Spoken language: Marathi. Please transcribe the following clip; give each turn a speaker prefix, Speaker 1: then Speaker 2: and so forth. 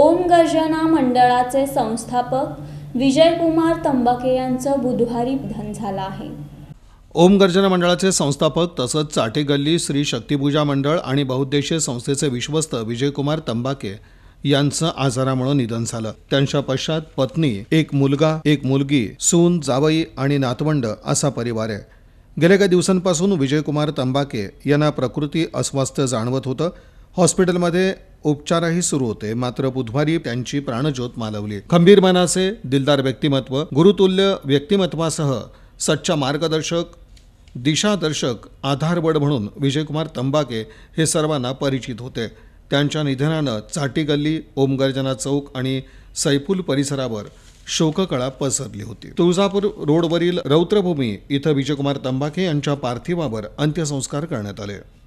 Speaker 1: ओम गर्जना मंडळाचे संस्थापक विजयकुमार तंबाके यांचं बुधवारी निधन झालं आहे
Speaker 2: ओम गर्जना मंडळाचे संस्थापक तसंच चाटे गल्ली श्री शक्तीपूजा मंडळ आणि बहुद्देशीय संस्थेचे विश्वस्त विजयकुमार तंबाके यांचं आजारामुळे निधन झालं त्यांच्या पश्चात पत्नी एक मुलगा एक मुलगी सून जावई आणि नातवंड असा परिवार आहे गेल्या काही दिवसांपासून विजयकुमार तंबाके यांना प्रकृती अस्वास्थ्य जाणवत होतं हॉस्पिटलमध्ये उपचारही सुरू होते मात्र बुधवारी त्यांची प्राणज्योत मालवली खंबीर मनाचे दिलदार व्यक्तिमत्व गुरुतुल्य व्यक्तिमत्वासह सच्चा मार्गदर्शक दिशादर्शक आधारवड म्हणून विजयकुमार तंबाके हे सर्वांना परिचित होते त्यांच्या निधनानं चाटी गल्ली ओमगर्जना चौक आणि सैफुल परिसरावर शोककळा पसरली होती तुळजापूर रोडवरील रौद्रभूमी इथं विजयकुमार तंबाके यांच्या पार्थिवावर अंत्यसंस्कार करण्यात आले